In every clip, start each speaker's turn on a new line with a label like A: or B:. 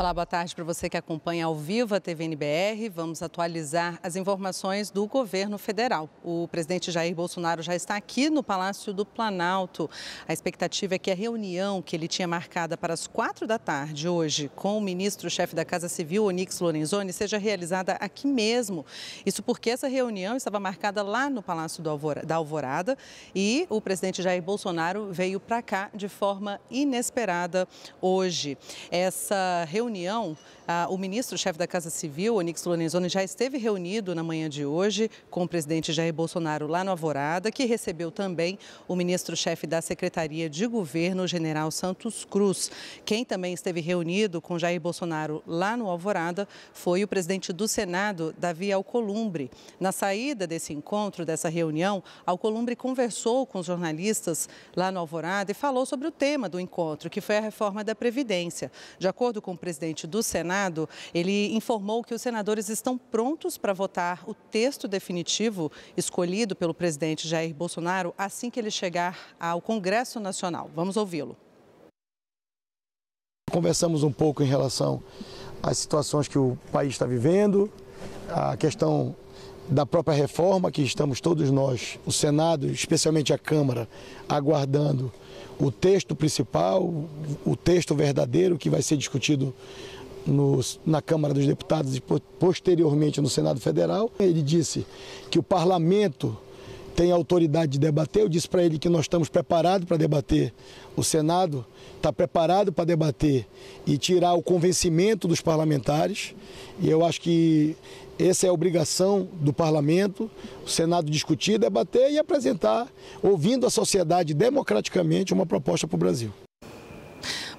A: Olá, boa tarde para você que acompanha ao vivo a TVNBR. Vamos atualizar as informações do governo federal. O presidente Jair Bolsonaro já está aqui no Palácio do Planalto. A expectativa é que a reunião que ele tinha marcada para as quatro da tarde hoje com o ministro-chefe da Casa Civil, Onix Lorenzoni, seja realizada aqui mesmo. Isso porque essa reunião estava marcada lá no Palácio da Alvorada e o presidente Jair Bolsonaro veio para cá de forma inesperada hoje. Essa reunião reunião, ah, o ministro-chefe da Casa Civil, Onix Lorenzoni, já esteve reunido na manhã de hoje com o presidente Jair Bolsonaro lá no Alvorada, que recebeu também o ministro-chefe da Secretaria de Governo, general Santos Cruz. Quem também esteve reunido com Jair Bolsonaro lá no Alvorada foi o presidente do Senado, Davi Alcolumbre. Na saída desse encontro, dessa reunião, Alcolumbre conversou com os jornalistas lá no Alvorada e falou sobre o tema do encontro, que foi a reforma da Previdência. De acordo com o presidente presidente do Senado, ele informou que os senadores estão prontos para votar o texto definitivo escolhido pelo presidente Jair Bolsonaro assim que ele chegar ao Congresso Nacional. Vamos ouvi-lo.
B: Conversamos um pouco em relação às situações que o país está vivendo, a questão da própria reforma que estamos todos nós, o Senado, especialmente a Câmara, aguardando o texto principal, o texto verdadeiro que vai ser discutido no, na Câmara dos Deputados e posteriormente no Senado Federal. Ele disse que o parlamento tem autoridade de debater. Eu disse para ele que nós estamos preparados para debater. O Senado está preparado para debater e tirar o convencimento dos parlamentares. E eu acho que essa é a obrigação do parlamento, o Senado discutir, debater e apresentar, ouvindo a sociedade democraticamente, uma proposta para o Brasil.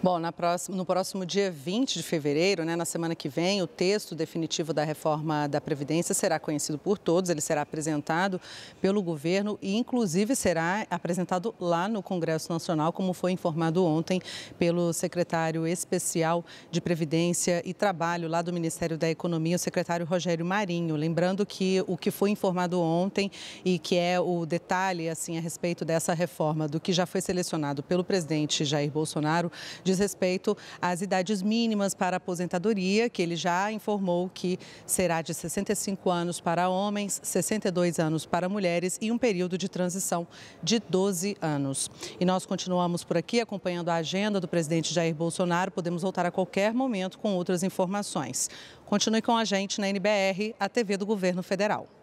A: Bom, próxima, no próximo dia 20 de fevereiro, né, na semana que vem, o texto definitivo da reforma da Previdência será conhecido por todos, ele será apresentado pelo governo e, inclusive, será apresentado lá no Congresso Nacional, como foi informado ontem pelo secretário especial de Previdência e Trabalho lá do Ministério da Economia, o secretário Rogério Marinho. Lembrando que o que foi informado ontem e que é o detalhe assim a respeito dessa reforma, do que já foi selecionado pelo presidente Jair Bolsonaro, de diz respeito às idades mínimas para aposentadoria, que ele já informou que será de 65 anos para homens, 62 anos para mulheres e um período de transição de 12 anos. E nós continuamos por aqui acompanhando a agenda do presidente Jair Bolsonaro. Podemos voltar a qualquer momento com outras informações. Continue com a gente na NBR, a TV do Governo Federal.